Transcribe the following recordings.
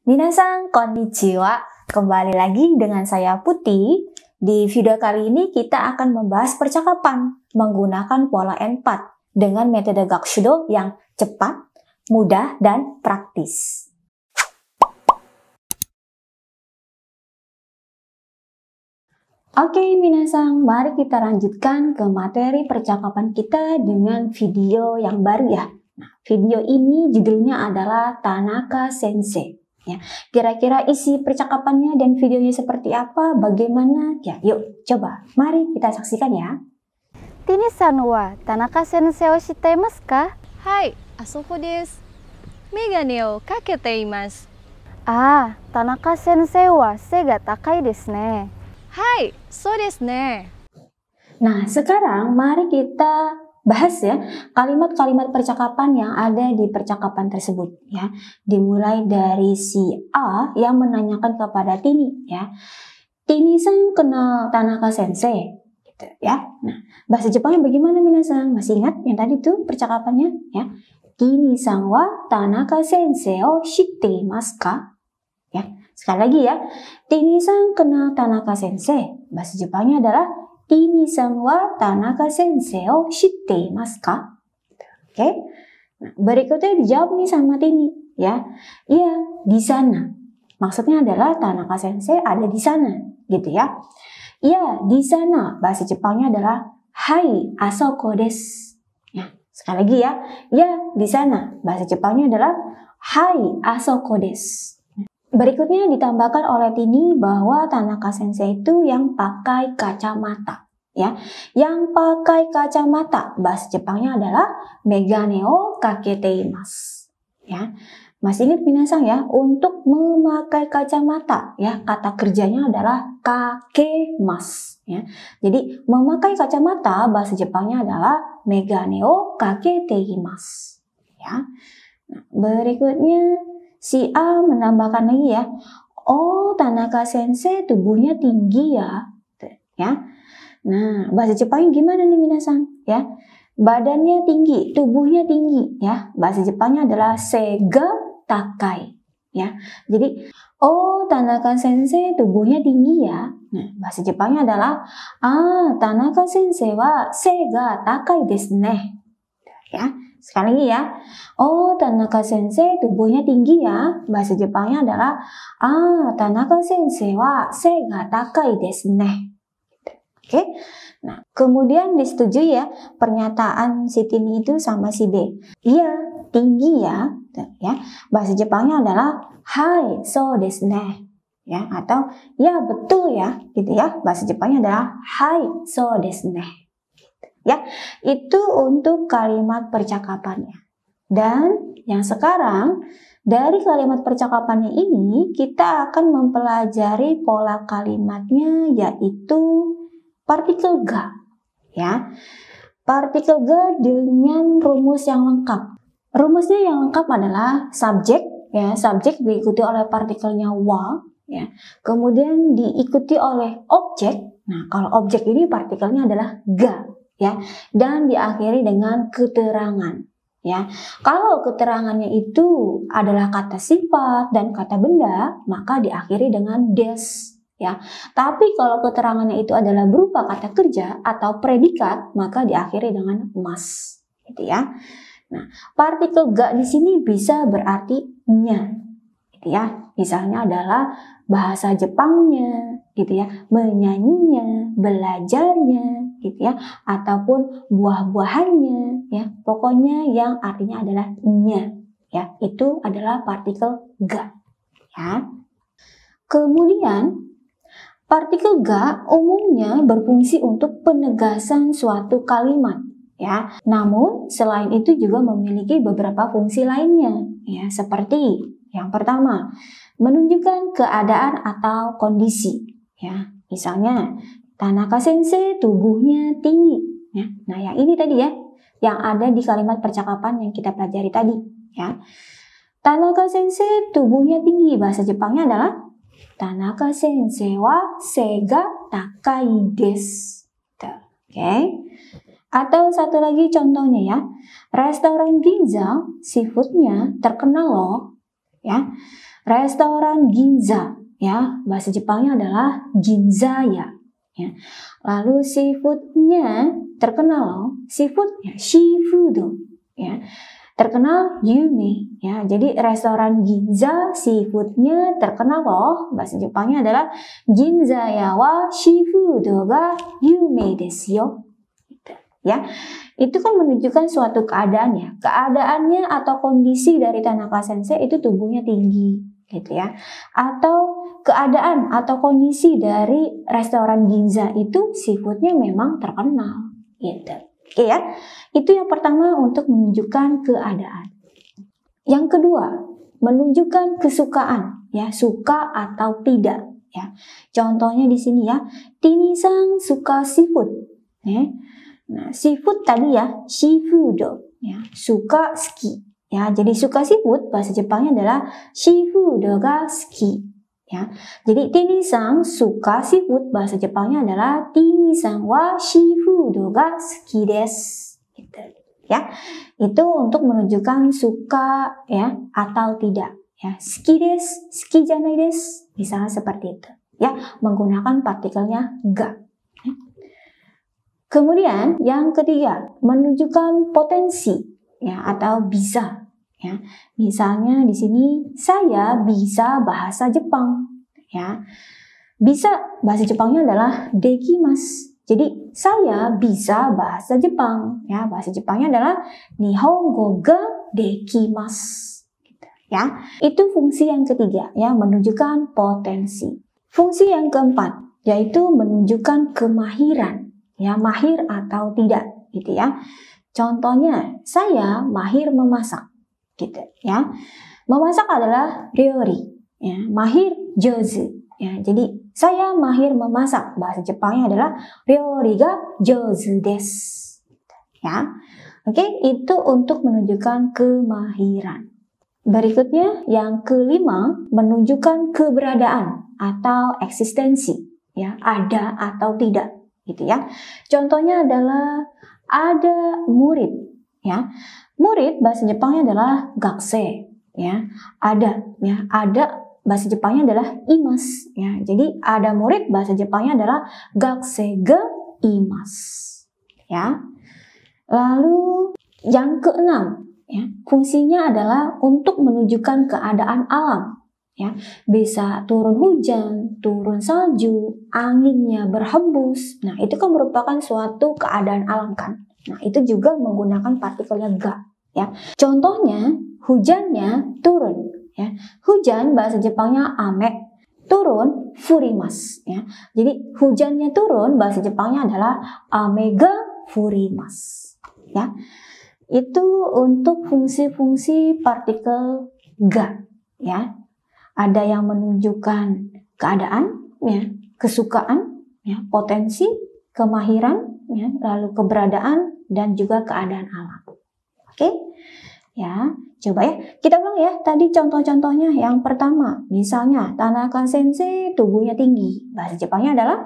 Minasang konnichiwa, kembali lagi dengan saya Putih. Di video kali ini kita akan membahas percakapan menggunakan pola N4 dengan metode Gakushudo yang cepat, mudah, dan praktis. Oke okay, Minasang, mari kita lanjutkan ke materi percakapan kita dengan video yang baru ya. Nah, video ini judulnya adalah Tanaka Sensei. Ya, kira-kira isi percakapannya dan videonya seperti apa, bagaimana? Ya, yuk coba. Mari kita saksikan ya. Tini san wa Tanaka sensei o shitai masu ka? Hai, asoko desu. Megane Neo, kakete imasu. Ah, Tanaka sensei wa sega takai desu ne. Hai, so desu ne. Nah, sekarang mari kita bahas ya kalimat-kalimat percakapan yang ada di percakapan tersebut ya dimulai dari si A yang menanyakan kepada Tini ya Tini sang kenal Tanaka sensei gitu ya nah bahasa Jepangnya bagaimana minasang masih ingat yang tadi tuh percakapannya ya Tini sang wa Tanaka sensei o shitte maska ka ya sekali lagi ya Tini sang kenal Tanaka sensei bahasa Jepangnya adalah リミさんは田中先生を知っていますか Oke. Nah, berikutnya dijawab nih sama Tini ya. Iya, di sana. Maksudnya adalah Tanaka sensei ada di sana gitu ya. Iya, di sana. Bahasa Jepangnya adalah hai asoko des. Ya, sekali lagi ya. Iya, di sana. Bahasa Jepangnya adalah hai asoko des. Berikutnya ditambahkan oleh Tini bahwa Tanaka Sensei itu yang pakai kacamata. Ya, yang pakai kacamata bahasa Jepangnya adalah meganeo Kaketeimas. Ya, masih ingat minasang ya, untuk memakai kacamata ya, kata kerjanya adalah kakemas ya. Jadi, memakai kacamata bahasa Jepangnya adalah meganeo o ya. Nah, berikutnya si A menambahkan lagi ya, oh Tanaka Sensei tubuhnya tinggi ya, ya. Nah, bahasa Jepangnya gimana nih minasan? Ya, badannya tinggi, tubuhnya tinggi, ya. Bahasa Jepangnya adalah sega takai, ya. Jadi, oh Tanaka Sensei tubuhnya tinggi ya. Nah, bahasa Jepangnya adalah ah Tanaka Sensei wa sega takai desu ne ya. Sekali lagi ya. Oh, Tanaka sensei tubuhnya tinggi ya. Bahasa Jepangnya adalah ah, Tanaka sensei wa gak takai desu ne. Gitu. Oke. Nah, kemudian disetujui ya pernyataan si Tini itu sama si B. Iya, tinggi ya. Gitu, ya. Bahasa Jepangnya adalah hai so desu ne ya atau ya betul ya gitu ya bahasa Jepangnya adalah hai so desu ne ya. Itu untuk kalimat percakapannya. Dan yang sekarang dari kalimat percakapannya ini kita akan mempelajari pola kalimatnya yaitu partikel ga ya. Partikel ga dengan rumus yang lengkap. Rumusnya yang lengkap adalah subjek ya, subjek diikuti oleh partikelnya wa ya. Kemudian diikuti oleh objek. Nah, kalau objek ini partikelnya adalah ga ya dan diakhiri dengan keterangan ya. Kalau keterangannya itu adalah kata sifat dan kata benda, maka diakhiri dengan des ya. Tapi kalau keterangannya itu adalah berupa kata kerja atau predikat, maka diakhiri dengan mas gitu ya. Nah, partikel gak di sini bisa berarti nya gitu ya. Misalnya adalah bahasa Jepangnya gitu ya, menyanyinya, belajarnya gitu ya ataupun buah-buahannya ya pokoknya yang artinya adalah nya ya itu adalah partikel ga ya kemudian partikel ga umumnya berfungsi untuk penegasan suatu kalimat ya namun selain itu juga memiliki beberapa fungsi lainnya ya seperti yang pertama menunjukkan keadaan atau kondisi ya Misalnya, Tanaka Sensei tubuhnya tinggi. Ya. Nah, yang ini tadi ya, yang ada di kalimat percakapan yang kita pelajari tadi. Ya. Tanaka Sensei tubuhnya tinggi. Bahasa Jepangnya adalah Tanaka Sensei wa sega takai desu. Oke. Atau satu lagi contohnya ya, restoran Ginza seafoodnya terkenal loh ya. Restoran Ginza ya, bahasa Jepangnya adalah Ginza ya. Ya. Lalu seafoodnya terkenal loh, seafood ya, seafood ya. Terkenal Yumi ya. Jadi restoran Ginza seafoodnya terkenal loh. Bahasa Jepangnya adalah Ginza yawa seafood ga Yumi desu yo. Gitu. ya, itu kan menunjukkan suatu keadaannya. Keadaannya atau kondisi dari Tanaka Sensei itu tubuhnya tinggi gitu ya. Atau keadaan atau kondisi dari restoran Ginza itu seafoodnya memang terkenal gitu. Oke ya. Itu yang pertama untuk menunjukkan keadaan. Yang kedua, menunjukkan kesukaan ya, suka atau tidak ya. Contohnya di sini ya, Tini sang suka seafood. Ya. Nah, seafood tadi ya, seafood ya, suka ski ya. Jadi suka seafood bahasa Jepangnya adalah seafood ga ski ya. Jadi tinisang suka seafood bahasa Jepangnya adalah tinisang wa shifudo ga suki desu. Gitu, ya. Itu untuk menunjukkan suka ya atau tidak ya. Suki desu, suki janai desu, misalnya seperti itu ya, menggunakan partikelnya ga. Ya. Kemudian yang ketiga, menunjukkan potensi ya atau bisa Ya, misalnya di sini saya bisa bahasa Jepang. Ya, bisa bahasa Jepangnya adalah dekimas. Jadi saya bisa bahasa Jepang. Ya, bahasa Jepangnya adalah nihongo ga dekimas. mas. Gitu. ya, itu fungsi yang ketiga ya menunjukkan potensi. Fungsi yang keempat yaitu menunjukkan kemahiran. Ya, mahir atau tidak gitu ya. Contohnya, saya mahir memasak gitu ya. Memasak adalah ryori, ya. mahir jozu. Ya, jadi saya mahir memasak. Bahasa Jepangnya adalah ryori ga jozu desu. Ya. Oke, itu untuk menunjukkan kemahiran. Berikutnya yang kelima menunjukkan keberadaan atau eksistensi, ya, ada atau tidak gitu ya. Contohnya adalah ada murid ya. Murid bahasa Jepangnya adalah gakse, ya. Ada, ya, ada bahasa Jepangnya adalah imas, ya. Jadi ada murid bahasa Jepangnya adalah gakse ge imas, ya. Lalu yang keenam, ya, fungsinya adalah untuk menunjukkan keadaan alam, ya. Bisa turun hujan, turun salju, anginnya berhembus. Nah, itu kan merupakan suatu keadaan alam kan. Nah, itu juga menggunakan partikelnya gak ya. Contohnya hujannya turun ya. Hujan bahasa Jepangnya ame, turun furimas ya. Jadi hujannya turun bahasa Jepangnya adalah amega furimas ya. Itu untuk fungsi-fungsi partikel ga ya. Ada yang menunjukkan keadaan ya, kesukaan ya, potensi, kemahiran ya, lalu keberadaan dan juga keadaan alam. Oke? Okay? Ya, coba ya. Kita ulang ya. Tadi contoh-contohnya yang pertama, misalnya Tanaka sensei tubuhnya tinggi. Bahasa Jepangnya adalah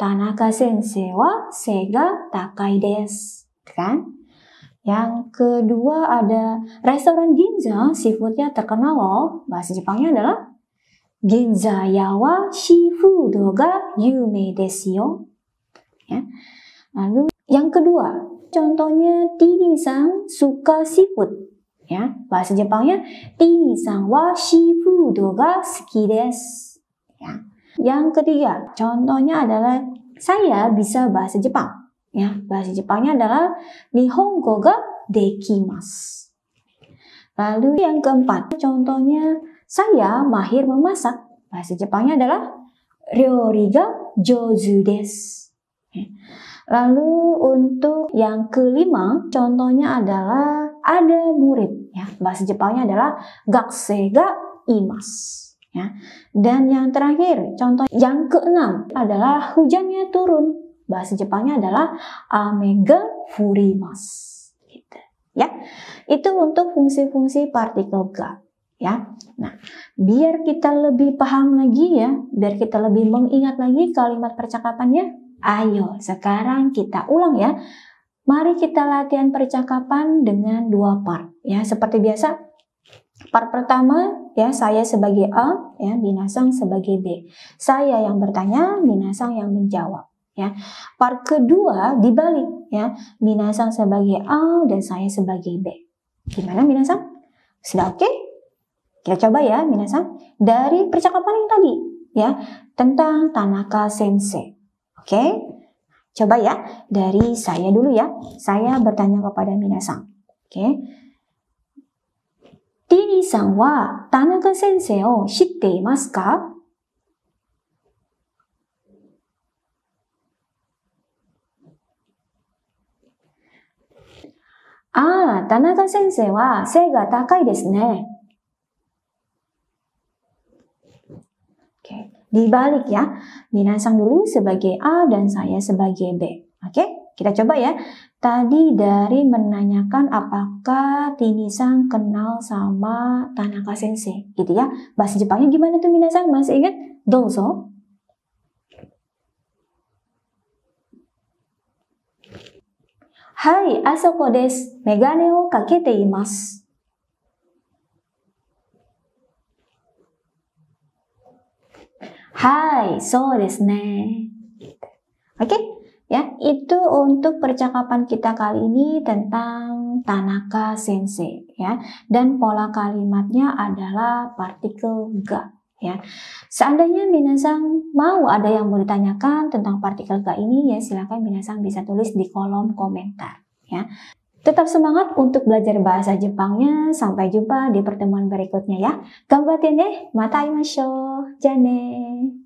Tanaka sensei wa sega takai desu. Kan? Yang kedua ada restoran Ginza, seafoodnya terkenal loh. Bahasa Jepangnya adalah Ginza Yawa seafood ga yume desu yo. Ya. Lalu yang kedua, contohnya tini sang suka seafood. Ya, bahasa Jepangnya tini sang wa seafood ga suki desu. Ya. Yang ketiga, contohnya adalah saya bisa bahasa Jepang. Ya, bahasa Jepangnya adalah nihongo ga dekimasu. Lalu yang keempat, contohnya saya mahir memasak. Bahasa Jepangnya adalah ryori ga jozu desu. Ya. Lalu untuk yang kelima, contohnya adalah ada murid. Ya, bahasa Jepangnya adalah gakse ga imas Ya. Dan yang terakhir, contoh yang keenam adalah hujannya turun. Bahasa Jepangnya adalah amega furimas. Gitu. Ya, itu untuk fungsi-fungsi partikel ga. Ya, nah biar kita lebih paham lagi ya, biar kita lebih mengingat lagi kalimat percakapannya, Ayo, sekarang kita ulang ya. Mari kita latihan percakapan dengan dua part ya. Seperti biasa, part pertama ya saya sebagai A, ya Binasang sebagai B. Saya yang bertanya, Binasang yang menjawab ya. Part kedua dibalik ya. Binasang sebagai A dan saya sebagai B. Gimana Binasang? Sudah oke? Okay? Kita coba ya Binasang dari percakapan yang tadi ya tentang Tanaka Sensei. Oke? Okay? Coba ya, dari saya dulu ya. Saya bertanya kepada minasan. Oke? Tini san wa Tanaka sensei o shitte imasu ka? Ah, Tanaka sensei Okay. dibalik ya. Minasang dulu sebagai A dan saya sebagai B. Oke, kita coba ya. Tadi dari menanyakan apakah Tinisang kenal sama Tanaka Sensei gitu ya. Bahasa Jepangnya gimana tuh Minasang? Masih ingat? Dozo. Hai, asoko desu. Megane wo kakete imasu. Hai, so desu ne. Oke, okay? ya itu untuk percakapan kita kali ini tentang Tanaka Sensei ya dan pola kalimatnya adalah partikel ga ya. Seandainya minasang mau ada yang mau ditanyakan tentang partikel ga ini ya silakan minasang bisa tulis di kolom komentar ya. Tetap semangat untuk belajar bahasa Jepangnya. Sampai jumpa di pertemuan berikutnya ya. Gambatin deh, mata imasho, jane.